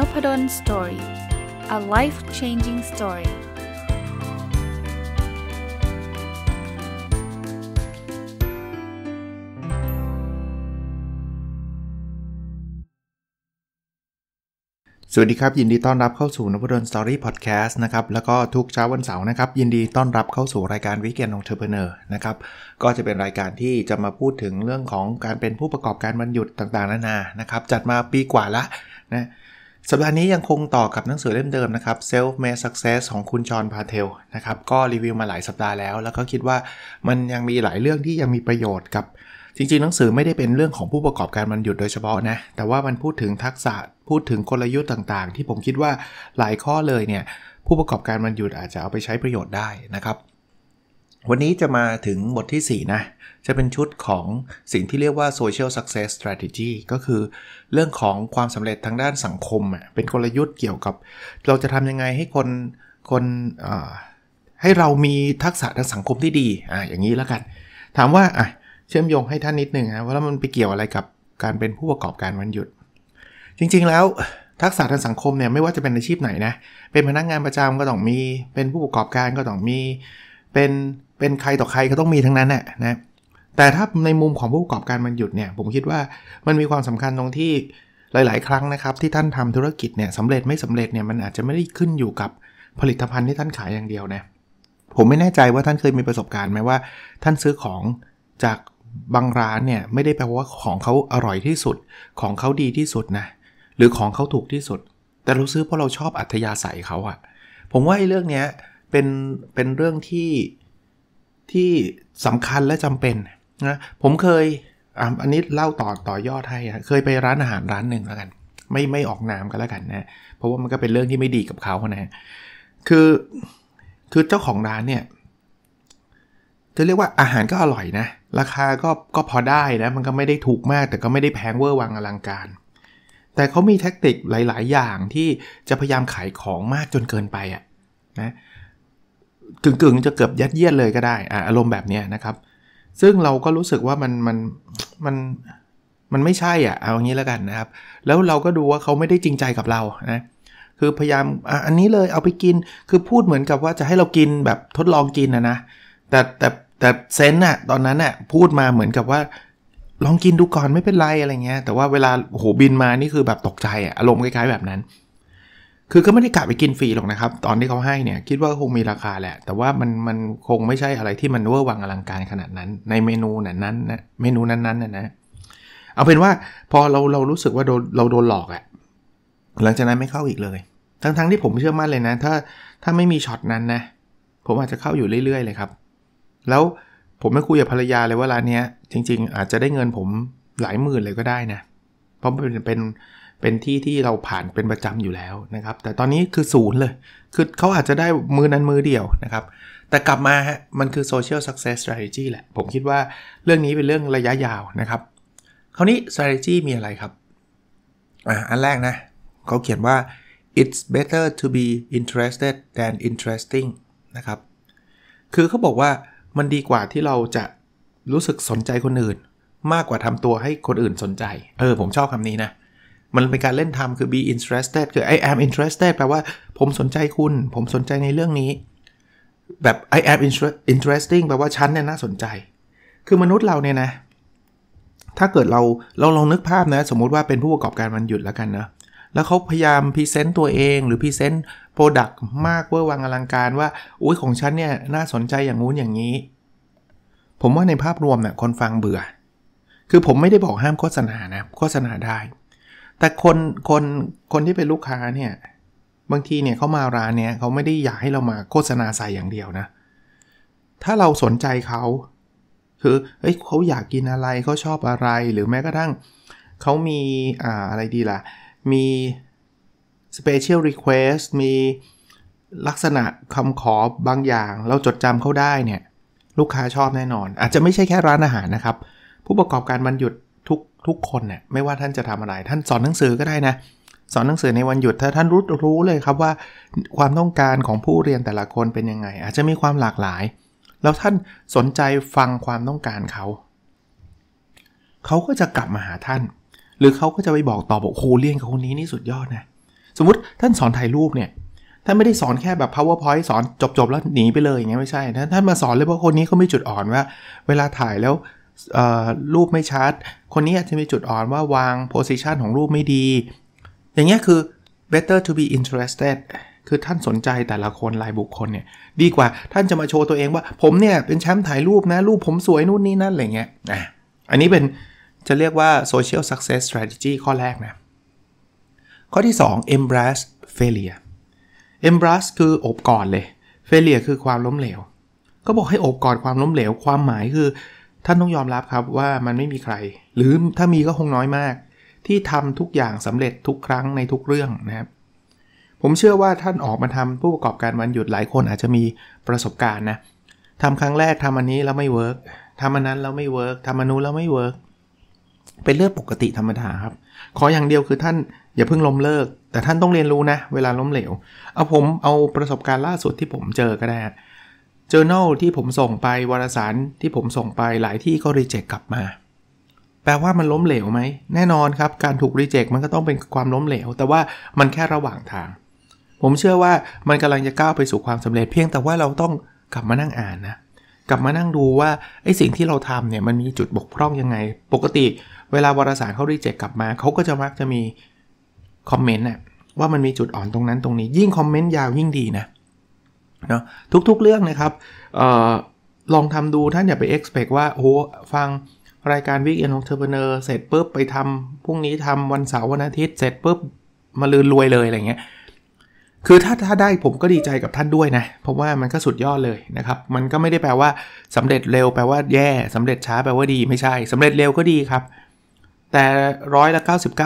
n o p ด d o สตอรี่ a life changing story. สวัสดีครับ ยินดีต้อนรับเข้าสู่นพดลสตอรี่พอดแคสต์นะครับแล้วก็ทุกเช้าวันเสาร์นะครับ ยินดีต้อนรับเข้าสู่รายการวิกเกนองเทอร์เพเนอร์นะครับก็จะเป็นรายการที่จะมาพูดถึงเรื่องของการเป็นผู้ประกอบการบรรยุดต่างๆนานานะครับ จัดมาปีกว่าละนะสัปดาห์นี้ยังคงต่อกับหนังสือเล่มเดิมนะครับ Self Made Success ของคุณจอห์น พาเทล นะครับ ก็รีวิวมาหลายสัปดาห์แล้ว แล้วก็คิดว่ามันยังมีหลายเรื่องที่ยังมีประโยชน์กับ จริง ๆ หนังสือไม่ได้เป็นเรื่องของผู้ประกอบการมันหยุดโดยเฉพาะนะ แต่ว่ามันพูดถึงทักษะ พูดถึงกลยุทธ์ต่างๆ ที่ผมคิดว่าหลายข้อเลยเนี่ยผู้ประกอบการมันหยุดอาจจะเอาไปใช้ประโยชน์ได้นะครับวันนี้จะมาถึงบทที่4นะจะเป็นชุดของสิ่งที่เรียกว่า social success strategy ก็คือเรื่องของความสำเร็จทางด้านสังคมเป็นกลยุทธ์เกี่ยวกับ เราจะทำยังไงให้คนคนให้เรามีทักษะทางสังคมที่ดีอ่ะอย่างนี้แล้วกัน ถามว่าเชื่อมโยงให้ท่านนิดนึงนะว่าแล้วมันไปเกี่ยวอะไรกับการเป็นผู้ประกอบการวันหยุด จริงๆแล้วทักษะทางสังคมเนี่ยไม่ว่าจะเป็นอาชีพไหนนะเป็นพนักงานประจำก็ต้องมี เป็นผู้ประกอบการก็ต้องมีเป็นเป็นใครต่อใครก็ต้องมีทั้งนั้นแหละนะ แต่ถ้าในมุมของผู้ประกอบการมันหยุดเนี่ย ผมคิดว่ามันมีความสำคัญตรงที่หลาย ๆ ครั้งนะครับที่ท่านทำธุรกิจเนี่ยสำเร็จไม่สำเร็จเนี่ยมันอาจจะไม่ได้ขึ้นอยู่กับผลิตภัณฑ์ที่ท่านขายอย่างเดียวนะ ผมไม่แน่ใจว่าท่านเคยมีประสบการณ์ไหมว่า ท่านซื้อของจากบางร้านเนี่ยไม่ได้แปลว่าของเขาอร่อยที่สุดของเขาดีที่สุดนะหรือของเขาถูกที่สุด แต่เราซื้อเพราะเราชอบอัธยาศัยเขาอะผมว่าไอ้เรื่องเนี้ยเป็นเป็นเรื่องที่ที่สำคัญและจำเป็นนะ ผมเคยอันนี้เล่าต่อต่อยอดให้ะเคยไปร้านอาหารร้านหนึ่งแล้วกัน ไม่ไม่ออกนามกันแล้วกันนะ เพราะว่ามันก็เป็นเรื่องที่ไม่ดีกับเขานะคือคือเจ้าของร้านเนี่ย จะเรียกว่าอาหารก็อร่อยนะราคาก็ก็พอได้นะมันก็ไม่ได้ถูกมาก แต่ก็ไม่ได้แพงเวอร์วังอลังการ แต่เขามีแท็กติกหลาย ๆ อย่างที่จะพยายามขายของมากจนเกินไปอะนะกึ่งๆจะเกือบยัดเยียดเลยก็ได้อารมณ์แบบนี้นะครับ ซึ่งเราก็รู้สึกว่ามัน มันมันมันไม่ใช่อ่ะเอางี้แล้วกันนะครับ แล้วเราก็ดูว่าเขาไม่ได้จริงใจกับเรานะคือพยายามออันนี้เลยเอาไปกินคือพูดเหมือนกับว่าจะให้เรากินแบบทดลองกินนะนะแต่แต่แต่เซนน่ะตอนนั้นน่ะพูดมาเหมือนกับว่า ลองกินดูก่อนไม่เป็นไรอะไรเงี้ยแต่ว่าเวลาโหบินมานี่คือแบบตกใจอ่ะอารมณ์คล้ายๆแบบนั้นคือก็ไม่ได้กะไปกินฟรีหรอกนะครับ ตอนที่เขาให้เนี่ย คิดว่าคงมีราคาแหละ แต่ว่ามันมันคงไม่ใช่อะไรที่มันเวอร์วังอลังการขนาดนั้น ในเมนูนั้นนะเมนูนั้นๆนะนะ เอาเป็นว่าพอเราเรารู้สึกว่าโดนเราโดนหลอกอะหลังจากนั้นไม่เข้าอีกเลย ทั้งๆทที่ผมเชื่อมั่นเลยนะ ถ้าถ้าไม่มีช็อตนั้นนะ ผมอาจจะเข้าอยู่เรื่อยๆเลยครับ แล้วผมไม่คุยกับภรรยาเลยว่าร้านนี้จริงๆ อาจจะได้เงินผมหลายหมื่นเลยก็ได้นะเพราะเป็นเป็นเป็นที่ที่เราผ่านเป็นประจำอยู่แล้วนะครับ แต่ตอนนี้คือศูนย์เลย คือเขาอาจจะได้มือนั้นมือเดียวนะครับ แต่กลับมาฮะมันคือ social success strategy แหละ ผมคิดว่าเรื่องนี้เป็นเรื่องระยะยาวนะครับ คราวนี้ strategy มีอะไรครับอ่าอันแรกนะ เขาเขียนว่า it's better to be interested than interesting นะครับ คือเขาบอกว่ามันดีกว่าที่เราจะรู้สึกสนใจคนอื่นมากกว่าทำตัวให้คนอื่นสนใจ เออ ผมชอบคำนี้นะ มันเป็นการเล่นทำคือ be interested คือ I am interested แปลว่าผมสนใจคุณ ผมสนใจในเรื่องนี้ แบบ I am interesting แปลว่าฉันเนี่ยน่าสนใจ คือมนุษย์เราเนี่ยนะ ถ้าเกิดเราเราลองนึกภาพนะ สมมุติว่าเป็นผู้ประกอบการมันหยุดแล้วกันนะ แล้วเขาพยายามพรีเซนต์ตัวเองหรือพรีเซนต์โปรดักต์มากเวอร์วังอลังการว่า อุ้ยของฉันเนี่ยน่าสนใจอย่างงู้นอย่างนี้ ผมว่าในภาพรวมเนะี่ยคนฟังเบื่อคือผมไม่ได้บอกห้ามโฆษณานะโฆษณาได้ แต่คนคนคนที่เป็นลูกค้าเนี่ย บางทีเนี่ยเขามาร้านเนี่ยเขาไม่ได้อยากให้เรามาโฆษณาใส่อย่างเดียวนะ ถ้าเราสนใจเขาคือเอ้ยเขาอยากกินอะไรเขาชอบอะไร หรือแม้กระทั่งเขามีอ่าอะไรดีล่ะมี special request มีลักษณะคำขอบางอย่าง เราจดจำเขาได้เนี่ยลูกค้าชอบแน่นอน อาจจะไม่ใช่แค่ร้านอาหารนะครับผู้ประกอบการวันหยุดทุกทุกคนเนี่ยไม่ว่าท่านจะทำอะไร ท่านสอนหนังสือก็ได้นะ สอนหนังสือในวันหยุดถ้าท่านรู้รู้เลยครับว่าความต้องการของผู้เรียนแต่ละคนเป็นยังไง อาจจะมีความหลากหลาย แล้วท่านสนใจฟังความต้องการเขา เขาก็จะกลับมาหาท่าน หรือเขาก็จะไปบอกต่อบอกโหเรียนกับคนนี้นี่สุดยอดนะสมมติท่านสอนถ่ายรูปเนี่ยท่านไม่ได้สอนแค่แบบ powerpoint สอนจบๆแล้วหนีไปเลยอย่างเงี้ยไม่ใช่นะท่านมาสอนเลยเพราะคนนี้เขาไม่จุดอ่อนว่า เวลาถ่ายแล้วรูปไม่ชัด คนนี้อาจจะมีจุดอ่อนว่าวางโพสิชันของรูปไม่ดี อย่างเงี้ยคือ better to be interested คือท่านสนใจแต่ละคนรายบุคคลเนี่ย ดีกว่า ท่านจะมาโชว์ตัวเองว่าผมเนี่ยเป็นแชมป์ถ่ายรูปนะรูปผมสวยนู่นนี่นั่นอะไรเงี้ยอ่ะอันนี้เป็นจะเรียกว่า social success strategy ข้อแรกนะ ข้อที่ 2 embrace failure embrace คืออบกอดเลย failure คือความล้มเหลว ก็บอกให้อบกอดความล้มเหลวความหมายคือท่านต้องยอมรับครับว่ามันไม่มีใครหรือถ้ามีก็คงน้อยมาก ที่ทำทุกอย่างสำเร็จทุกครั้งในทุกเรื่องนะครับ ผมเชื่อว่าท่านออกมาทำผู้ประกอบการวันหยุดหลายคนอาจจะมีประสบการณ์นะทำครั้งแรกทำอันนี้แล้วไม่เวิร์กทำอันนั้นแล้วไม่เวิร์กทำอันนู้นแล้วไม่เวิร์กเป็นเรื่องปกติธรรมดาครับขออย่างเดียวคือท่านอย่าเพิ่งล้มเลิก แต่ท่านต้องเรียนรู้นะ เวลาล้มเหลวเอาผมเอาประสบการณ์ล่าสุดที่ผมเจอก็ได้ journal ที่ผมส่งไปวารสารที่ผมส่งไปหลายที่ก็รีเจ็คกลับมา แปลว่ามันล้มเหลวไหมแน่นอนครับ การถูกรีเจ็คมันก็ต้องเป็นความล้มเหลว แต่ว่ามันแค่ระหว่างทาง ผมเชื่อว่ามันกำลังจะก้าวไปสู่ความสำเร็จเพียงแต่ว่าเราต้องกลับมานั่งอ่านนะกลับมานั่งดูว่าไอ้สิ่งที่เราทำเนี่ยมันมีจุดบกพร่องยังไงปกติ เวลาวารสารเขารีเจ็คกลับมาเขาก็จะมักจะมีคอมเมนต์น่ะว่ามันมีจุดอ่อนตรงนั้นตรงนี้ยิ่งคอมเมนต์ยาวยิ่งดีนะเนะทุกๆเรื่องนะครับออลองทำดูท่านอย่าไป expect ว่าโอ้ฟังรายการวิกเอ็นของเทอร์เนอร์เสร็จปุ๊บไปทำพรุ่งนี้ทำวันเสาร์วันอาทิตย์เสร็จปุ๊บมาลืนรวยเลยอะไรเงี้ยคือถ้าถ้าได้ผมก็ดีใจกับท่านด้วยนะเพราะว่ามันก็สุดยอดเลยนะครับ มันก็ไม่ได้แปลว่า สำเร็จเร็วแปลว่าแย่ สำเร็จช้าแปลว่าดีไม่ใช่ สำเร็จเร็วก็ดีครับ แต่ร้อยละ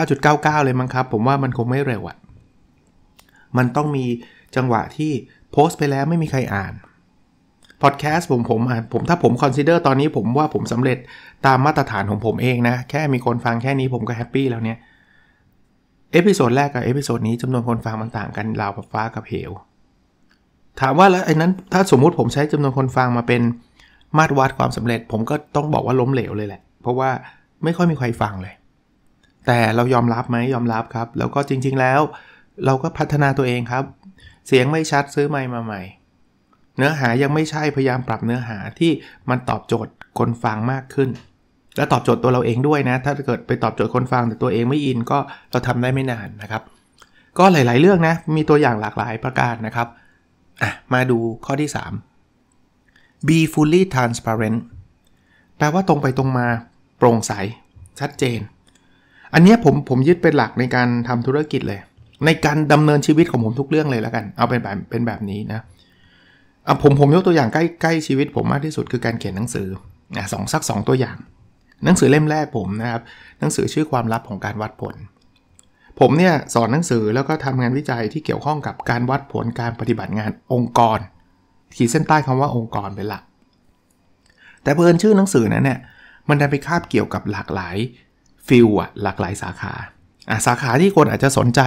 99.99 เลยมั้งครับผมว่ามันคงไม่เร็วอะ่ะมันต้องมีจังหวะที่โพสต์ไปแล้วไม่มีใครอ่านพอดแคสต์ผมผมผมถ้าผมคอนซีเดอร์ตอนนี้ผมว่าผมสำเร็จตามมาตรฐานของผมเองนะ แค่มีคนฟังแค่นี้ผมก็แฮปปี้แล้วเนี่ยเอพิโซดแรกกับเอพิโซดนี้จำนวนคนฟังมันต่างกัน ราวกับฟ้ากับเหวถามว่าแล้วไอ้นั้นถ้าสมมุติผมใช้จำนวนคนฟังมาเป็นมาตรวัดความสำเร็จ ผมก็ต้องบอกว่าล้มเหลวเลยแหละ เพราะว่าไม่ค่อยมีใครฟังเลย แต่เรายอมรับไหมยอมรับครับ แล้วก็จริง ๆ แล้วเราก็พัฒนาตัวเองครับเสียงไม่ชัดซื้อไมค์มาใหม่ เนื้อหายังไม่ใช่พยายามปรับเนื้อหาที่มันตอบโจทย์คนฟังมากขึ้น และตอบโจทย์ตัวเราเองด้วยนะ ถ้าเกิดไปตอบโจทย์คนฟังแต่ตัวเองไม่อินก็เราทำได้ไม่นานนะครับ ก็หลายๆเรื่องนะมีตัวอย่างหลากหลายประการนะครับ อ่ะมาดูข้อที่ 3 be fully transparent แปลว่าตรงไปตรงมาโปร่งใสชัดเจน อันนี้ผมผมยึดเป็นหลักในการทำธุรกิจเลยในการดำเนินชีวิตของผมทุกเรื่องเลยแล้วกัน เอาเป็นแบบเป็นแบบนี้นะอาะผมผมยกตัวอย่างใกล้ใกล้ชีวิตผมมากที่สุดคือการเขียนหนังสืออ่ะสองสัก 2 ตัวอย่าง หนังสือเล่มแรกผมนะครับ หนังสือชื่อความลับของการวัดผล ผมเนี่ยสอนหนังสือแล้วก็ทำงานวิจัยที่เกี่ยวข้องกับการวัดผลการปฏิบัติงานองค์กรขีดเส้นใต้คำว่าองค์กรเป็นหลัก แต่เพิ่นชื่อหนังสือนั้นเนี่ย มันได้ไปคาบเกี่ยวกับหลากหลายฟิลอะหลากหลายสาขาอ่ะสาขาที่คนอาจจะสนใจ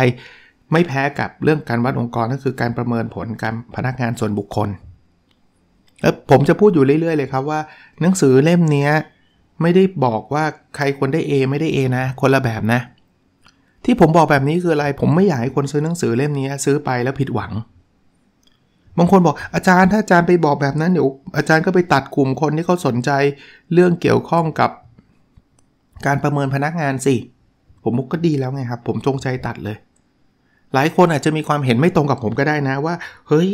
ไม่แพ้กับเรื่องการวัดองค์กรก็คือการประเมินผลการพนักงานส่วนบุคคลแล้วผมจะพูดอยู่เรื่อยๆเลยครับว่า หนังสือเล่มนี้ ไม่ได้บอกว่าใครควรได้ A ไม่ได้ A นะ คนละแบบนะ ที่ผมบอกแบบนี้คืออะไร ผมไม่อยากให้คนซื้อหนังสือเล่มนี้ซื้อไปแล้วผิดหวังบางคนบอกอาจารย์ถ้าอาจารย์ไปบอกแบบนั้นเดี๋ยวอาจารย์ก็ไปตัดกลุ่มคนที่เขาสนใจเรื่องเกี่ยวข้องกับ การประเมินพนักงานสิ ผมก็ดีแล้วไงครับผมจงใจตัดเลยหลายคนอาจจะมีความเห็นไม่ตรงกับผมก็ได้นะว่าเฮ้ย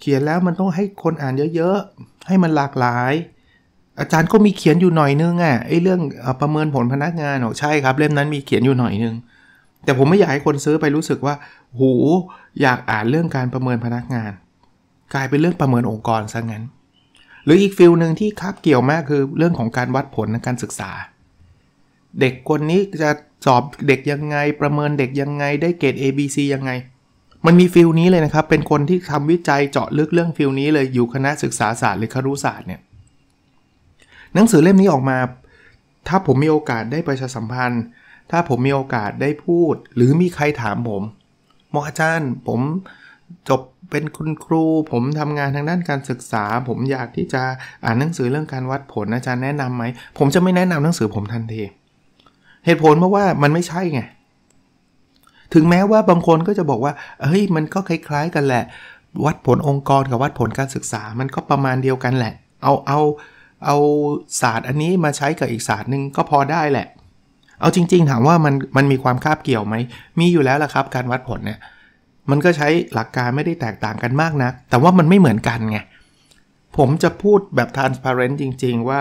เขียนแล้วมันต้องให้คนอ่านเยอะๆให้มันหลากหลาย อาจารย์ก็มีเขียนอยู่หน่อยนึงอะ่ะไอ้เรื่องประเมินผลพนักงานใช่ครับ เล่มนั้นมีเขียนอยู่หน่อยนึงแต่ผมไม่อยากให้คนซื้อไปรู้สึกว่าหูอยากอ่านเรื่องการประเมินพนักงาน กลายเป็นเรื่องประเมินองค์กรซะงั้น หรืออีกฟิลหนึ่งที่คาบเกี่ยวมากคือเรื่องของการวัดผลในการศึกษาเด็กคนนี้จะสอบเด็กยังไง ประเมินเด็กยังไง ได้เกรด A B C ยังไง มันมีฟิลนี้เลยนะครับ เป็นคนที่ทำวิจัยเจาะลึกเรื่องฟิลนี้เลย อยู่คณะศึกษาศาสตร์หรือครุศาสตร์เนี่ย หนังสือเล่มนี้ออกมา ถ้าผมมีโอกาสได้ประชาสัมพันธ์ ถ้าผมมีโอกาสได้พูด หรือมีใครถามผม หมออาจารย์ ผมจบเป็นคุณครู ผมทำงานทางด้านการศึกษา ผมอยากที่จะอ่านหนังสือเรื่องการวัดผล อาจารย์แนะนํำไหม ผมจะไม่แนะนำหนังสือผมทันทีเหตุผลเพราะว่ามันไม่ใช่ไง ถึงแม้ว่าบางคนก็จะบอกว่าเฮ้ยมันก็คล้าย ๆกันแหละ วัดผลองค์กรกับวัดผลการศึกษา มันก็ประมาณเดียวกันแหละ เอาเอาเอาศาสตร์อันนี้มาใช้กับอีกศาสตร์หนึ่งก็พอได้แหละ เอาจริง ๆถามว่ามันมันมีความคาบเกี่ยวไหมมีอยู่แล้วล่ะครับ การวัดผลเนี่ยมันก็ใช้หลักการไม่ได้แตกต่างกันมากนะักแต่ว่ามันไม่เหมือนกันไงผมจะพูดแบบ transparent จริงๆว่า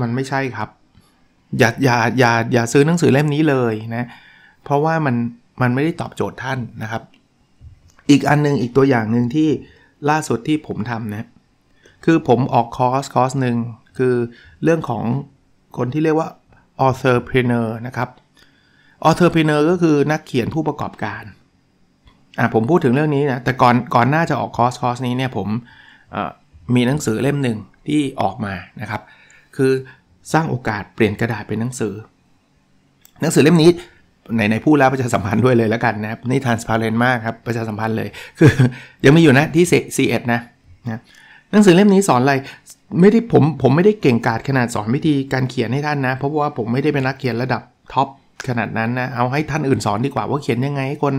มันไม่ใช่ครับอย่าอย่าอย่าอย่าซื้อหนังสือเล่มนี้เลยนะ เพราะว่ามันมันไม่ได้ตอบโจทย์ท่านนะครับ อีกอันนึงอีกตัวอย่างหนึ่งที่ล่าสุดที่ผมทำนะ คือผมออกคอร์สคอร์สหนึ่งคือเรื่องของคนที่เรียกว่า a u t r p r e n e u r นะครับ a u t r p r e n e u r ก็คือนักเขียนผู้ประกอบการอ่าผมพูดถึงเรื่องนี้นะ แต่ก่อนก่อนหน้าจะออกคอร์สคอร์สนี้เนี่ยผมมีหนังสือเล่มหนึ่งที่ออกมานะครับ คือสร้างโอกาสเปลี่ยนกระดาษเป็นหนังสือ หนังสือเล่มนี้ไหนๆพูดแล้วประชาสัมพันธ์ด้วยเลยแล้วกันนะนี่ทานสปาเรนมากครับประชาสัมพันธ์เลยคือ ยังมีอยู่นะที่ C1 นะนะหนังสือเล่มนี้สอนอะไรไม่ได้ผมผมไม่ได้เก่งกาจขนาดสอนวิธีการเขียนให้ท่านนะ เพราะว่าผมไม่ได้เป็นนักเขียนระดับท็อปขนาดนั้นนะเอาให้ท่านอื่นสอนดีกว่าว่าเขียนยังไงให้คน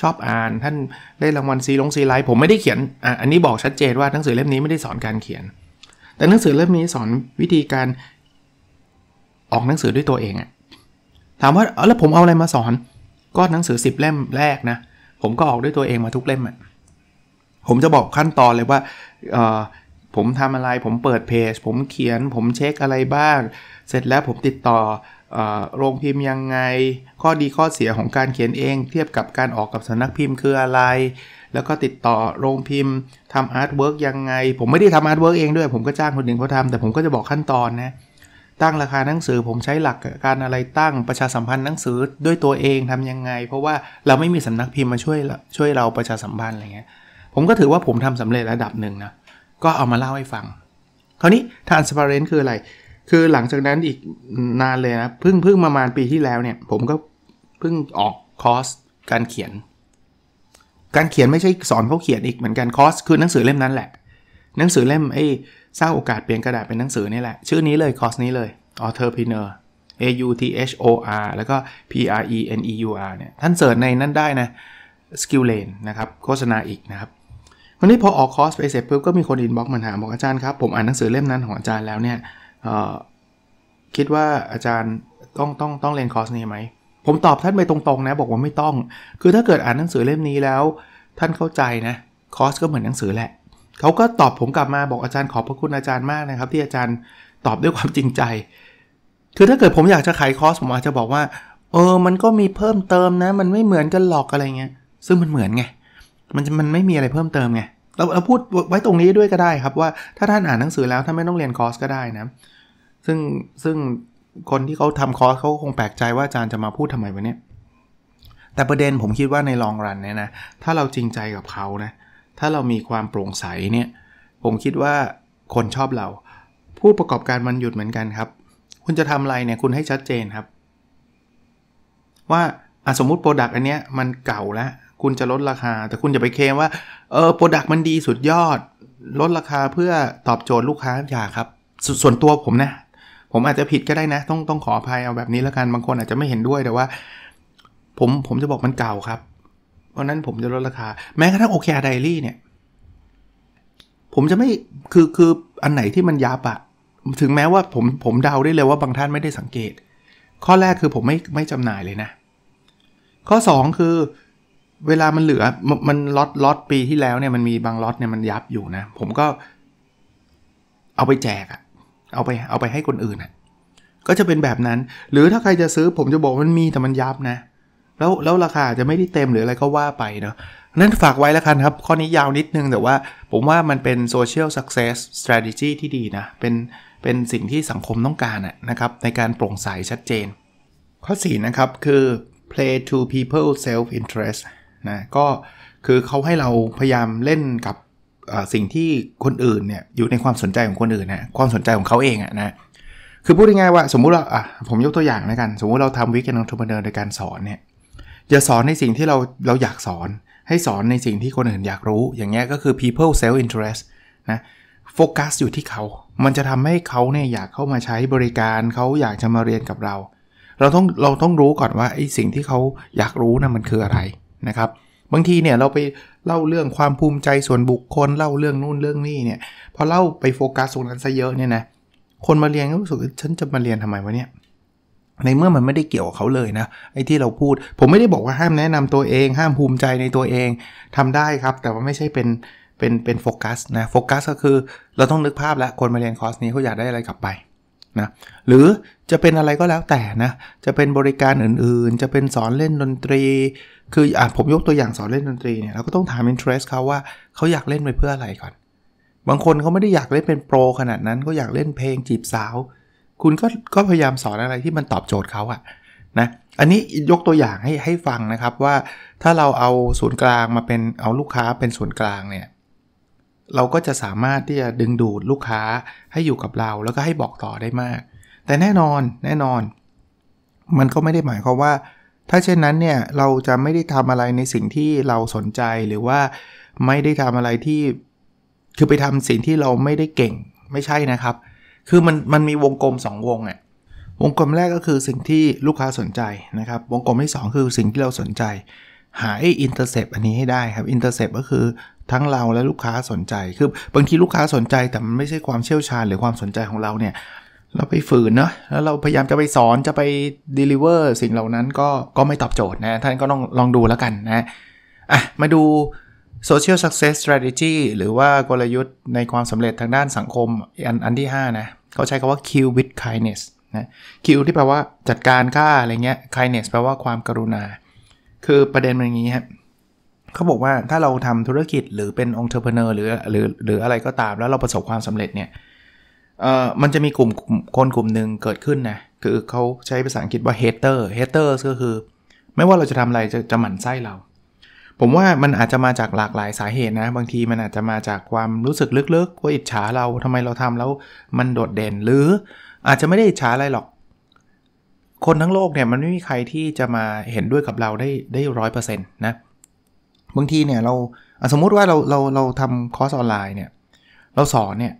ชอบอ่าน ท่านได้รางวัลซีลงซีไลท์ผมไม่ได้เขียนอ่ะอันนี้บอกชัดเจนว่า หนังสือเล่มนี้ไม่ได้สอนการเขียน แต่หนังสือเล่มนี้สอนวิธีการออกหนังสือด้วยตัวเองอะถามว่าเออแล้วผมเอาอะไรมาสอน ก็หนังสือ10เล่มแรกนะ ผมก็ออกด้วยตัวเองมาทุกเล่มอะผมจะบอกขั้นตอนเลยว่าเออผมทำอะไร ผมเปิดเพจ ผมเขียน ผมเช็คอะไรบ้าง เสร็จแล้วผมติดต่อโรงพิมพ์ยังไง ข้อดีข้อเสียของการเขียนเอง เทียบกับการออกกับสำนักพิมพ์คืออะไร แล้วก็ติดต่อโรงพิมพ์ทำอาร์ตเวิร์กยังไง ผมไม่ได้ทำอาร์ตเวิร์กเองด้วย ผมก็จ้างคนหนึ่งเขาทำแต่ผมก็จะบอกขั้นตอนนะตั้งราคาหนังสือผมใช้หลักการอะไรตั้งประชาสัมพันธ์หนังสือด้วยตัวเองทํำยังไง เพราะว่าเราไม่มีสำนักพิมพ์มาช่วยช่วยเราประชาสัมพันธ์อะไรเงี้ยผมก็ถือว่าผมทำสำเร็จระดับหนึ่งนะก็เอามาเล่าให้ฟัง คราวนี้ transparent คืออะไร คือหลังจากนั้นอีกนานเลยนะเพิ่งเพิ่งประมาณปีที่แล้วเนี่ยผมก็เพิ่งออกคอร์สการเขียน การเขียนไม่ใช่สอนเขาเขียนอีกเหมือนกันคอร์สคือหนังสือเล่มนั้นแหละ หนังสือเล่มไอสร้างโอกาสเปลี่ยนกระดาษเป็นหนังสือนี่แหละ ชื่อนี้เลยคอร์สนี้เลย Entrepreneur A U T H O R แล้วก็ P R E N E U R เนี่ยท่านเสิร์ชในนั้นได้นะ Skill Lane นะครับ โฆษณาอีกนะครับวันนี้พอออกคอร์สไปเสร็จปุ๊บก็มีคนอินบ็อกซ์มาถามบอกอาจารย์ครับ ผมอ่านหนังสือเล่มนั้นของอาจารย์แล้วเนี่ยคิดว่าอาจารย์ต้องต้องต้องเรียนคอร์สนี้ไหมผมตอบท่านไปตรงๆนะบอกว่าไม่ต้อง คือถ้าเกิดอ่านหนังสือเล่มนี้แล้วท่านเข้าใจนะคอร์สก็เหมือนหนังสือแหละเขาก็ตอบผมกลับมาบอกอาจารย์ขอบพระคุณอาจารย์มากนะครับ ที่อาจารย์ตอบด้วยความจริงใจ คือถ้าเกิดผมอยากจะขายคอร์สผมอาจจะบอกว่าเออมันก็มีเพิ่มเติมนะ มันไม่เหมือนกันหรอกอะไรเงี้ยซึ่งมันเหมือนไงมันมันไม่มีอะไรเพิ่มเติมไงเราเราพูดไว้ตรงนี้ด้วยก็ได้ ครับว่าถ้าท่านอ่านหนังสือแล้วท่านไม่ต้องเรียนคอร์สก็ได้นะซึ่งซึ่งคนที่เขาทำคอร์สเขาคงแปลกใจว่าอาจารย์จะมาพูดทำไมวะเนี่ยแต่ประเด็นผมคิดว่าในลองรันเนี่ยนะถ้าเราจริงใจกับเขานะเถ้าเรามีความโปร่งใสเนี่ยผมคิดว่าคนชอบเราผู้ประกอบการมันหยุดเหมือนกันครับ คุณจะทำอะไรเนี่ย คุณให้ชัดเจนครับ ว่าสมมุติโปรดักต์อันเนี้ยมันเก่าแล้ว คุณจะลดราคา แต่คุณอย่าไปเคลมว่าเออโปรดักต์มันดีสุดยอด ลดราคาเพื่อตอบโจทย์ลูกค้าอย่าครับสส่วนตัวผมนะ ผมอาจจะผิดก็ได้นะ ต้องต้องขออภัยเอาแบบนี้แล้วกันบางคนอาจจะไม่เห็นด้วยแต่ว่า ผมผมจะบอกมันเก่าครับเพราะนั้นผมจะลดราคา แม้กระทั่งโอเคอาไดรี่เนี่ยผมจะไม่คือคืออันไหนที่มันยับอะถึงแม้ว่าผมผมเดาได้เลยว่าบางท่านไม่ได้สังเกต ข้อแรกคือผมไม่ไม่จำหน่ายเลยนะ ข้อ 2 คือ เวลามันเหลือมันล็อตล็อตปีที่แล้วเนี่ยมันมีบางล็อตเนี่ยมันยับอยู่นะผมก็ เอาไปแจกอะเอาไปเอาไปให้คนอื่นอะก็จะเป็นแบบนั้น หรือถ้าใครจะซื้อผมจะบอกมันมีแต่มันยับนะเแล้วแล้วราคาจะไม่ได้เต็มหรืออะไรก็ว่าไปเนาะนั่นฝากไว้แล้วกันครับ ข้อนี้ยาวนิดนึงแต่ว่าผมว่ามันเป็น social success strategy ที่ดีนะเป็นเป็นสิ่งที่สังคมต้องการนะครับในการโปร่งใสชัดเจน ข้อ4นะครับคือ play to people self interest นะก็คือเขาให้เราพยายามเล่นกับสิ่งที่คนอื่นเนี่ยอยู่ในความสนใจของคนอื่นนะความสนใจของเขาเองอะนะคือพูดง่ายๆว่าสมมุติเราอ่ะ ผมยกตัวอย่างแล้วกันสมมุติเราทำวิกแอนด์ทรเนอร์โดยการสอนเนี่ยอย่าสอนในสิ่งที่เราเราอยากสอน ให้สอนในสิ่งที่คนอื่นอยากรู้ อย่างเงี้ยก็คือ people self interest นะโฟกัสอยู่ที่เขา มันจะทำให้เขาเนี่ยอยากเข้ามาใช้บริการ เขาอยากจะมาเรียนกับเรา เราต้องเราต้องรู้ก่อนว่าไอ้สิ่งที่เขาอยากรู้นะ่ะมันคืออะไรนะครับบางทีเนี่ยเราไปเล่าเรื่องความภูมิใจส่วนบุคคล เล่าเรื่องนู่นเรื่องนี่เนี่ยพอเล่าไปโฟกัสตรงนั้นซะเยอะเนี่ยนะคนมาเรียนก็รู้สึกฉันจะมาเรียนทำไมวะเนี่ยในเมื่อมันไม่ได้เกี่ยวกับเขาเลยนะไอ้ที่ เราพูด ผมไม่ได้บอกว่าห้ามแนะนำตัวเอง ห้ามภูมิใจในตัวเองทำได้ครับ แต่ว่าไม่ใช่เป็นเป็นเป็นโฟกัสนะโฟกัสก็คือเราต้องนึกภาพแล้วคนมาเรียนคอร์สนี้เขาอยากได้อะไรกลับไปนะหรือจะเป็นอะไรก็แล้วแต่นะจะเป็นบริการอื่นๆ จะเป็นสอนเล่นดนตรี คืออ่าผมยกตัวอย่างสอนเล่นดนตรีเนี่ยเราก็ต้องถามอินเทรสเขาว่าเขาอยากเล่นไปเพื่ออะไรก่อน บางคนเขาไม่ได้อยากเล่นเป็นโปรขนาดนั้นก็อยากเล่นเพลงจีบสาวคุณก็ก็พยายามสอนอะไรที่มันตอบโจทย์เขาอะนะ อันนี้ยกตัวอย่างให้ให้ฟังนะครับว่าถ้าเราเอาศูนย์กลางมาเป็นเอาลูกค้าเป็นศูนย์กลางเนี่ย เราก็จะสามารถที่จะดึงดูดลูกค้าให้อยู่กับเราแล้วก็ให้บอกต่อได้มาก แต่แน่นอนแน่นอน มันก็ไม่ได้หมายความว่า ถ้าเช่นนั้นเนี่ยเราจะไม่ได้ทำอะไรในสิ่งที่เราสนใจหรือว่าไม่ได้ทำอะไรที่คือไปทำสิ่งที่เราไม่ได้เก่งไม่ใช่นะครับเคือมันมันมีวงกลม2วงอะ่ะวงกลมแรกก็คือสิ่งที่ลูกค้าสนใจนะครับ วงกลมที่2 คือสิ่งที่เราสนใจ หาไอ้อินเตอร์เซปอันนี้ให้ได้ครับอินเตอร์เซปก็คือทั้งเราและลูกค้าสนใจ คือบางทีลูกค้าสนใจแต่มันไม่ใช่ความเชี่ยวชาญ หรือความสนใจของเราเนี่ยเราไปฝืนเนาะแล้วเราพยายามจะไปสอนจะไปดลิเวอร์สิ่งเหล่านั้นก็ก็ไม่ตอบโจทย์นะท่านก็ต้องลองดูแล้วกันนะอ่ะมาดู Social Success Strategy หรือว่ากลยุทธ์ในความสำเร็จทางด้านสังคมอันอันที่ 5 นะเขาใช้คาว่า kill with kindness นะ kill ที่แปลว่าจัดการค่าอะไรเงี้ย kindness แปลว่าความกรุณา คือประเด็นมันอย่างนี้ครับเขาบอกว่าถ้าเราทำธุรกิจหรือเป็นองค์ประกอบหรือหรือหรืออะไรก็ตาม แล้วเราประสบความสำเร็จเนี่ยเอ่อมันจะมีกลุ่มคนกลุ่มหนึ่งเกิดขึ้นนะ คือเขาใช้ภาษาอังกฤษว่า hater hater ก็คือ ไม่ว่าเราจะทำอะไรจะจะหมั่นไส้เราผมว่ามันอาจจะมาจากหลากหลายสาเหตุนะ บางทีมันอาจจะมาจากความรู้สึกลึกๆว่าอิจฉาเราทำไมเราทำแล้วมันโดดเด่นหรืออาจจะไม่ได้อิจฉาอะไรหรอก คนทั้งโลกเนี่ยมันไม่มีใครที่จะมาเห็นด้วยกับเราได้ได้ร้อยเปอร์เซ็นต์นะบางทีเนี่ยเราสมมุติว่าเราเราเราทำคอร์สออนไลน์เนี่ยเราสอนเนี่ย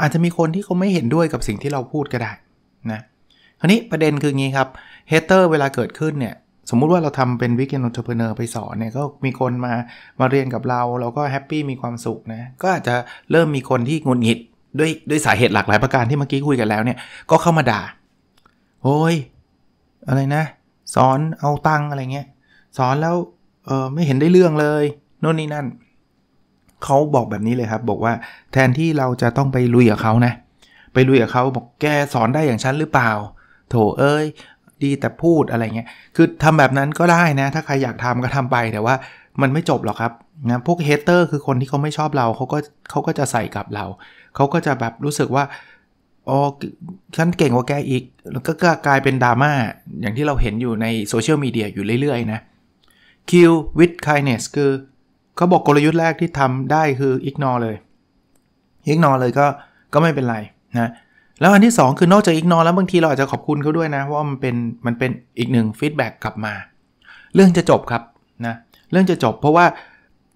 อาจจะมีคนที่เขาไม่เห็นด้วยกับสิ่งที่เราพูดก็ได้นะคราวนี้ประเด็นคืองี้ครับเฮเตอร์เวลาเกิดขึ้นเนี่ยสมมุติว่าเราทำเป็นวิกเกนอนเทอร์เพเนอร์ไปสอนเนี่ยก็มีคนมามาเรียนกับเรา เราก็แฮปปี้มีความสุขนะก็อาจจะเริ่มมีคนที่งุนงิดด้วยด้วยสาเหตุหลากหลายประการที่เมื่อกี้คุยกันแล้วเนี่ยก็เข้ามาด่าโอ้ย อะไรนะ สอนเอาตังอะไรเงี้ยสอนแล้วเออไม่เห็นได้เรื่องเลยโน่นนี่นั่น เขาบอกแบบนี้เลยครับ บอกว่าแทนที่เราจะต้องไปลุยกับเขานะ ไปลุยกับเขาบอกแกสอนได้อย่างฉันหรือเปล่าโถเอ้ยดีแต่พูดอะไรเงี้ย คือทำแบบนั้นก็ได้นะ ถ้าใครอยากทำก็ทำไปแต่ว่ามันไม่จบหรอกครับนะพวกเฮเตอร์คือคนที่เขาไม่ชอบเราเขาก็เขาก็จะใส่กับเรา เขาก็จะแบบรู้สึกว่าอ๋อฉันเก่งกว่าแกอีก แล้วก็กลายเป็นดราม่า อย่างที่เราเห็นอยู่ในโซเชียลมีเดียอยู่เรื่อยๆ นะ kill with kindness คือ เขาบอกกลยุทธ์แรกที่ทำได้คือ ignore เลย ignore เลยก็ก็ไม่เป็นไรนะแล้วอันที่2คือนอกจากอิกนอแล้วบางทีเราอาจจะขอบคุณเขาด้วยนะว่ามันเป็นมันเป็นอีกหนึ่งฟีดแบ็กกลับมา เรื่องจะจบครับนะเรื่องจะจบ เพราะว่า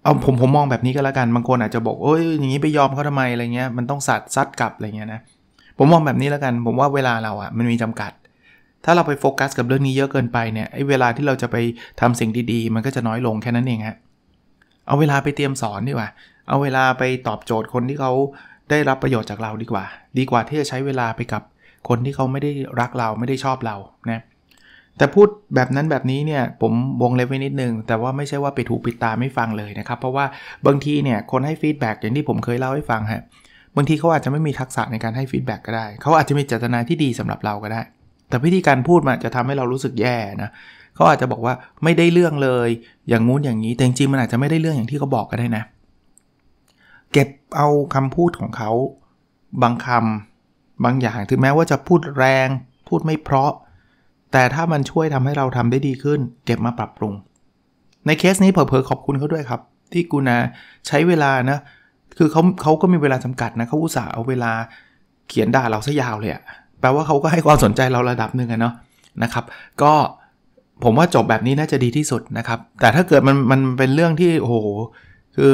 เอาผมผมมองแบบนี้ก็แล้วกันบางคนอาจจะบอกโอ้ยอย่างนี้ไปยอมเขาทำไมอะไรเงี้ย มันต้องสัตว์ซัดกลับอะไรเงี้ยนะผมมองแบบนี้แล้วกัน ผมว่าเวลาเราอะะมันมีจำกัด ถ้าเราไปโฟกัสกับเรื่องนี้เยอะเกินไปเนี่ยไอ้เวลาที่เราจะไปทำสิ่งดีๆ มันก็จะน้อยลงแค่นั้นเองฮะเอาเวลาไปเตรียมสอนดีกว่าเอาเวลาไปตอบโจทย์คนที่เขาได้รับประโยชน์จากเราดีกว่า ดีกว่าที่จะใช้เวลาไปกับคนที่เขาไม่ได้รักเราไม่ได้ชอบเรานะแต่พูดแบบนั้นแบบนี้เนี่ยผมวงเล็บไว้นิดนึงแต่ว่าไม่ใช่ว่าปิดหูปิดตา ไม่ฟังเลยนะครับ เพราะว่าบางทีเนี่ยคนให้ฟีดแบ็กอย่างที่ผมเคยเล่าให้ฟังฮะบางทีเขาอาจจะไม่มีทักษะในการให้ฟีดแบ็กก็ได้ เขาอาจจะมีเจตนาที่ดีสำหรับเราก็ได้ แต่วิธีการพูดมันจะทำให้เรารู้สึกแย่นะเขาอาจจะบอกว่าไม่ได้เรื่องเลยอย่างงู้นอย่างนี้แต่จริงมันอาจจะไม่ได้เรื่องอย่างที่เขาบอกก็ได้นะเเก็บเอาคำพูดของเขาบางคำบางอย่างถึงแม้ว่าจะพูดแรงพูดไม่เพราะ แต่ถ้ามันช่วยทำให้เราทำได้ดีขึ้น เก็บมาปรับปรุง ในเคสนี้เผลอๆขอบคุณเขาด้วยครับ ที่กูนะใช้เวลานะคือเขาเขาก็มีเวลาจำกัดนะเขาอุตส่าห์เอาเวลาเขียนด่าเราซะยาวเลยอะแปลว่าเขาก็ให้ความสนใจเราระดับหนึ่งอะเนาะนะครับ ก็ผมว่าจบแบบนี้น่าจะดีที่สุดนะครับ แต่ถ้าเกิดมันมันเป็นเรื่องที่โอ้โหคือ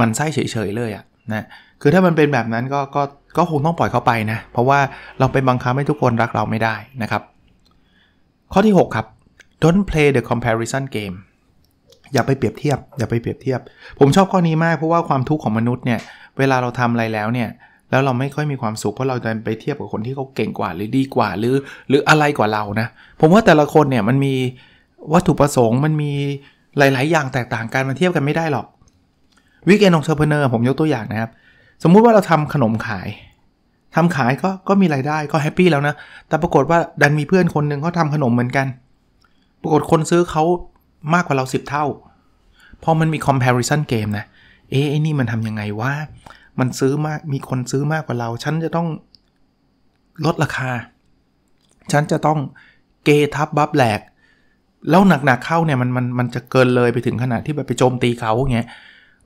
มันไส้เฉยๆเลยอะนะคือถ้ามันเป็นแบบนั้นก็ก็ก็คงต้องปล่อยเขาไปนะ เพราะว่าเราไปบังคับให้ทุกคนรักเราไม่ได้นะครับ ข้อที่ 6 ครับ don't play the comparison game อย่าไปเปรียบเทียบอย่าไปเปรียบเทียบ ผมชอบข้อนี้มากเพราะว่าความทุกข์ของมนุษย์เนี่ย เวลาเราทำอะไรแล้วเนี่ย แล้วเราไม่ค่อยมีความสุขเพราะเราจะไปเทียบกับคนที่เขาเก่งกว่าหรือดีกว่าหรือหรืออะไรกว่าเรานะผมว่าแต่ละคนเนี่ยมันมีวัตถุประสงค์มันมีหลาย ๆ อย่างแตกต่างกันมันเทียบกันไม่ได้หรอกวิกเอนของเชอร์เพเนอร์ผมยกตัวอย่างนะครับ สมมุติว่าเราทำขนมขายทำขายก็ก็มีรายได้ก็แฮปปี้แล้วนะ แต่ปรากฏว่าดันมีเพื่อนคนหนึ่งเขาทาขนมเหมือนกัน ปรากฏคนซื้อเขามากกว่าเรา10เท่าพอมันมี comparison game นะ เอ๊ะไอ้นี่มันทํำยังไงว่า มันซื้อมากมีคนซื้อมากกว่าเรา ฉันจะต้องลดราคา ฉันจะต้องเกทับบับแหลกแล้วหนักๆเข้าเนี่ยมันมันมันจะเกินเลยไปถึงขนาดที่แบบไปโจมตีเขาอย่างเงี้ย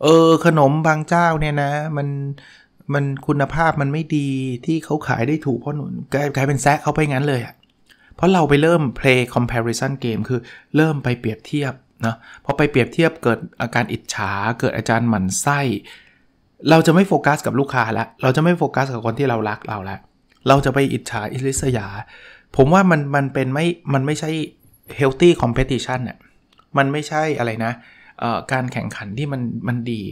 เออขนมบางเจ้าเนี่ยนะมันมันคุณภาพมันไม่ดีที่เขาขายได้ถูกเพราะหนุนกลายเป็นแซะเขาไปงั้นเลยอะเพราะเราไปเริ่ม play comparison game คือเริ่มไปเปรียบเทียบนะพอไปเปรียบเทียบเกิดอาการอิจฉาเกิดอาจารย์หมั่นไส้เราจะไม่โฟกัสกับลูกค้าละเราจะไม่โฟกัสกับคนที่เรารักเราละเราจะไปอิจฉาอิริษยา ผมว่ามันมันเป็นไม่มันไม่ใช่ healthy competition ะ่ะมันไม่ใช่อะไรนะการแข่งขันที่มันมันดี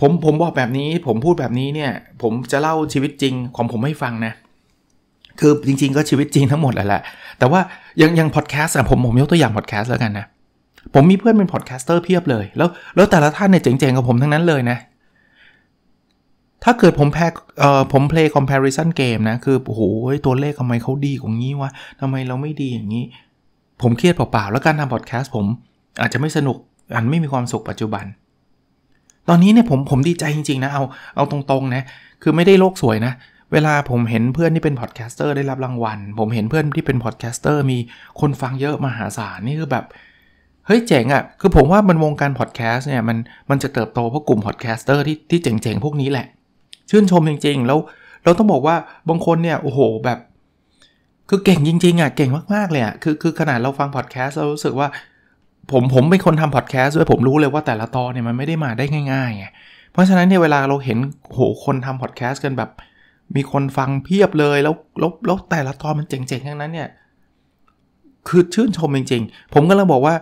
ผมผมบอกแบบนี้ผมพูดแบบนี้เนี่ย ผมจะเล่าชีวิตจริงของผมให้ฟังนะ คือจริงๆ ก็ชีวิตจริงทั้งหมดแหละแหละแต่ว่ายังยังพอดแคสต์ผมผมยกตัวอย่างพอดแคสต์แล้วกันนะ ผมมีเพื่อนเป็นพอดแคสเตอร์เพียบเลยแล้วแล้วแต่ละท่านเนี่ยเจ๋งๆกับผมทั้งนั้นเลยนะ ถ้าเกิดผมแพ้เอ่อผมเพลย์คอมเพรส o n g a m นะ คือ โอ้โหตัวเลขทำไมเขาดีกว่างี้วะทำไมเราไม่ดีอย่างนี้ ผมเครียดเปล่าๆแล้วการทำพอดแคสต์ผมอาจจะไม่สนุกอันไม่มีความสุขปัจจุบัน ตอนนี้เนี่ยผมผมดีใจจริงๆนะเอาเอาตรง ๆ นะ คือไม่ได้โลกสวยนะ เวลาผมเห็นเพื่อนที่เป็นพอดแคสเตอร์ได้รับรางวัล ผมเห็นเพื่อนที่เป็นพอดแคสเตอร์มีคนฟังเยอะมหาศาล นี่คือแบบ เฮ้ยเจ๋งอะ่ะคือผมว่ามันวงการพอดแคสต์เนี่ย มันมันจะเติบโตเพราะกลุ่มพอดแคสเตอร์ที่ที่เจ๋งๆ พวกนี้แหละ ชื่นชมจริง ๆ แล้ว เราต้องบอกว่าบางคนเนี่ย โอ้โหแบบ คือเก่งจริงๆอะ่ะเก่งมากๆเลยอะ่ะคือคือขนาดเราฟังพอดแคสต์เรารู้สึกว่าผม ผมเป็นคนทำพอดแคสต์ด้วย ผมรู้เลยว่าแต่ละตอนเนี่ย มันไม่ได้มาได้ง่ายๆไงเพราะฉะนั้นเนี่ย เวลาเราเห็นโหคนทำพอดแคสต์กันแบบ มีคนฟังเพียบเลยแล้วแล้วแล้วแต่ละตอนมันเจ๋งๆทั้งนั้นเนี่ย คือชื่นชมจริง ๆ ผมก็เลยบอกว่า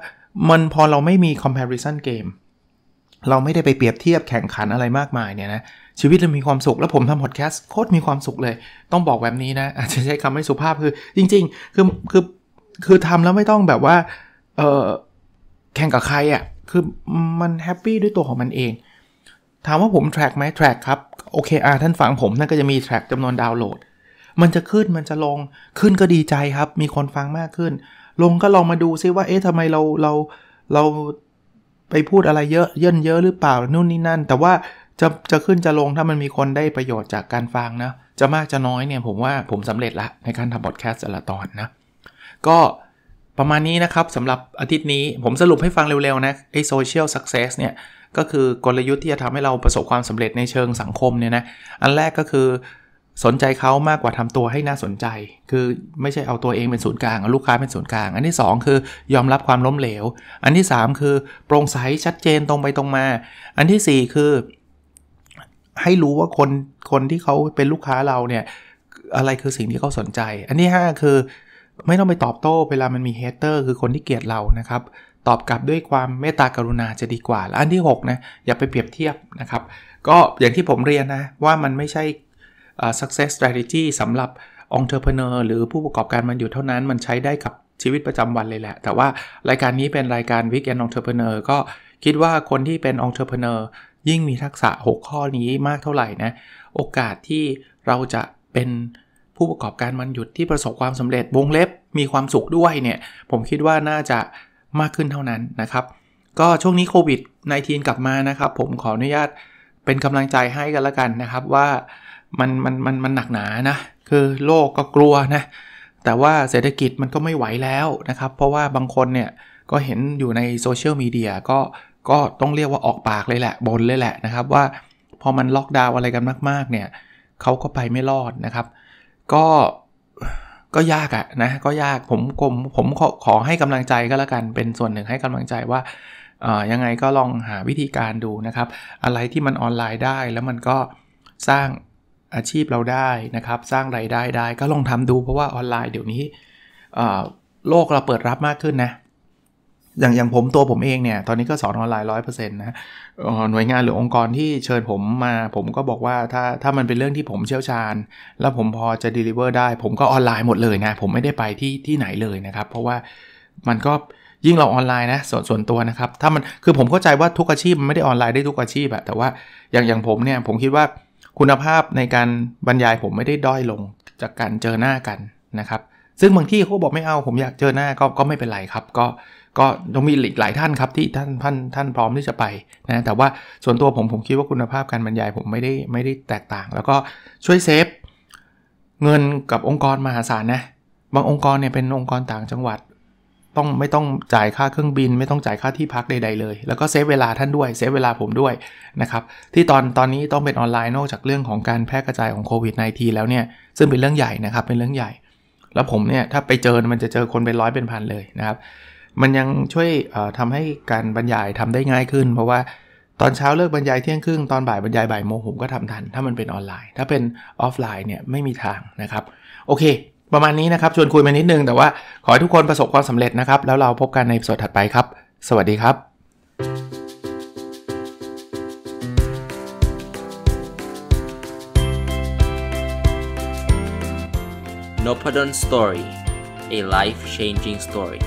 มันพอเราไม่มี comparison game เราไม่ได้ไปเปรียบเทียบแข่งขันอะไรมากมายเนี่ยนะ ชีวิตเรามีความสุขแล้วผมทำพอดแคสต์โคตรมีความสุขเลย ต้องบอกแบบนี้นะอาจจะใช้คำไม่สุภาพคือจริง ๆ คือคือคือทำแล้วไม่ต้องแบบว่า เออแข่งกับใครอะ่ะ คือมันแฮปปี้ด้วยตัวของมันเอง ถามว่าผมแทร็กไหมแทร็กครับ โอเคอาท่านฟังผมนั่นก็จะมีแทร็กจำนวนดาวน์โหลด มันจะขึ้นมันจะลงขึ้นก็ดีใจครับ มีคนฟังมากขึ้น ลงก็ลองมาดูซิว่า เอ๊ะทำไมเราเราเราไปพูดอะไรเยอะเยินเยอะหรือเปล่านู่นนี่นั่น แต่ว่าจะจะขึ้นจะลงถ้ามันมีคนได้ประโยชน์จากการฟังนะจะมากจะน้อยเนี่ยผมว่าผมสำเร็จละในการทำบอดแคสต์แต่ละตอนนะก็ประมาณนี้นะครับสำหรับอาทิตย์นี้ผมสรุปให้ฟังเร็วๆ นะ ไอโซเชียลสักเซสเนี่ย ก็คือกลยุทธ์ที่จะทำให้เราประสบความสำเร็จในเชิงสังคมเนี่ยนะ อันแรกก็คือสนใจเขามากกว่าทำตัวให้น่าสนใจ คือไม่ใช่เอาตัวเองเป็นศูนย์กลางเอาลูกค้าเป็นศูนย์กลาง อันที่ 2 คือยอมรับความล้มเหลว อันที่ 3 คือโปร่งใสชัดเจนตรงไปตรงมา อันที่4คือ ให้รู้ว่าคนคนที่เขาเป็นลูกค้าเราเนี่ยอะไรคือสิ่งที่เขาสนใจ อันที่5คือไม่ต้องไปตอบโต้ เวลามันมีเฮเตอร์คือคนที่เกลียดเรา นะครับ ตอบกลับด้วยความเมตตากรุณาจะดีกว่า และอันที่6นะ อย่าไปเปรียบเทียบนะครับ ก็อย่างที่ผมเรียนนะว่ามันไม่ใช่ success strategy สำหรับ entrepreneur หรือผู้ประกอบการมันอยู่เท่านั้น มันใช้ได้กับชีวิตประจำวันเลยแหละ แต่ว่ารายการนี้เป็นรายการ w e e k e องเทอร์เพเนอร์ก็คิดว่าคนที่เป็นเทอร์เพเนอร์ยิ่งมีทักษะ 6 ข้อนี้มากเท่าไหร่นะ โอกาสที่เราจะเป็นผู้ประกอบการมันหยุดที่ประสบความสำเร็จวงเล็บมีความสุขด้วยเนี่ย ผมคิดว่าน่าจะมากขึ้นเท่านั้นนะครับ ก็ช่วงนี้โควิด -19 กลับมานะครับ ผมขออนุญาตเป็นกำลังใจให้กันละกันนะครับ ว่ามันมันมันมันหนักหนานะ คือโลกก็กลัวนะ แต่ว่าเศรษฐกิจมันก็ไม่ไหวแล้วนะครับ เพราะว่าบางคนเนี่ยก็เห็นอยู่ในโซเชียลมีเดียก็ก็ต้องเรียกว่าออกปากเลยแหละ บนเลยแหละนะครับ ว่าพอมันล็อกดาวอะไรกันมากๆ เนี่ยเขาก็ไปไม่รอดนะครับก็ ก็ยากอะนะก็ ยากผมผมผมขอขอให้กำลังใจก็ แล้ว กันเป็นส่วนหนึ่งให้กำลังใจว่าอยังไงก็ลองหาวิธีการดูนะครับ อะไรที่มันออนไลน์ได้ แล้วมันก็สร้างอาชีพเราได้นะครับ สร้างไรายได้ได้ ก็ลองทำดูเพราะว่าออนไลน์เดี๋ยวนี้โลกเราเปิดรับมากขึ้นนะอย่างอย่างผมตัวผมเองเนี่ยตอนนี้ก็สอนออนไลน์ร้อยเปอร์เซ็นต์นะหน่วยงานหรือองค์กรที่เชิญผมมา ผมก็บอกว่าถ้าถ้ามันเป็นเรื่องที่ผมเชี่ยวชาญแล้วผมพอจะ deliver ได้ ผมก็ออนไลน์หมดเลยนะผมไม่ได้ไปที่ที่ไหนเลยนะครับเพราะว่ามันก็ยิ่งเราออนไลน์นะส่วนส่วนตัวนะครับ ถ้ามันคือผมเข้าใจว่าทุกอาชีพมันไม่ได้ออนไลน์ได้ทุกอาชีพอะแต่ว่าอย่างอย่างผมเนี่ยผมคิดว่าคุณภาพในการบรรยายผมไม่ได้ด้อยลงจากการเจอหน้ากันนะครับซึ่ง บางที่เขาบอกไม่เอาผมอยากเจอหน้าก็ก็ไม่เป็นไรครับก็ก็ยังมีลีกหลายท่านครับที่ท่านท่านท่านพร้อมที่จะไปนะแต่ว่าส่วนตัวผมผมคิดว่าคุณภาพการบรรยายผมไม่ได้ไม่ได้แตกต่าง แล้วก็ช่วยเซฟเงินกับองค์กรมหาศาลนะ บางองค์กรเนี่ยเป็นองค์กรต่างจังหวัด ต้องไม่ต้องจ่ายค่าเครื่องบิน ไม่ต้องจ่ายค่าที่พักใด ๆเลย แล้วก็เซฟเวลาท่านด้วยเซฟเวลาผมด้วยนะครับที่ตอนตอนนี้ต้องเป็นออนไลน์นอกจากเรื่องของการแพร่กระจายของโควิด -19 แล้วเนี่ยซึ่งเป็นเรื่องใหญ่นะครับเป็นเรื่องใหญ่ แล้วผมเนี่ยถ้าไปเจอมันจะเจอคนเป็นร้อยเป็นพันเลยนะครับมันยังช่วยทำให้การบรรยายทำได้ง่ายขึ้น เพราะว่าตอนเช้าเลิกบรรยายเที่ยงครึ่ง ตอนบ่ายบรรยายบ่ายโมงผมก็ทำทันถ้ามันเป็นออนไลน์ ถ้าเป็นออฟไลน์เนี่ยไม่มีทางนะครับโอเค ประมาณนี้นะครับชวนคุยมานิดนึงแต่ว่าขอให้ทุกคนประสบความสำเร็จนะครับแล้วเราพบกันในสดถัดไปครับ สวัสดีครับ n o p a d o n Story a life changing story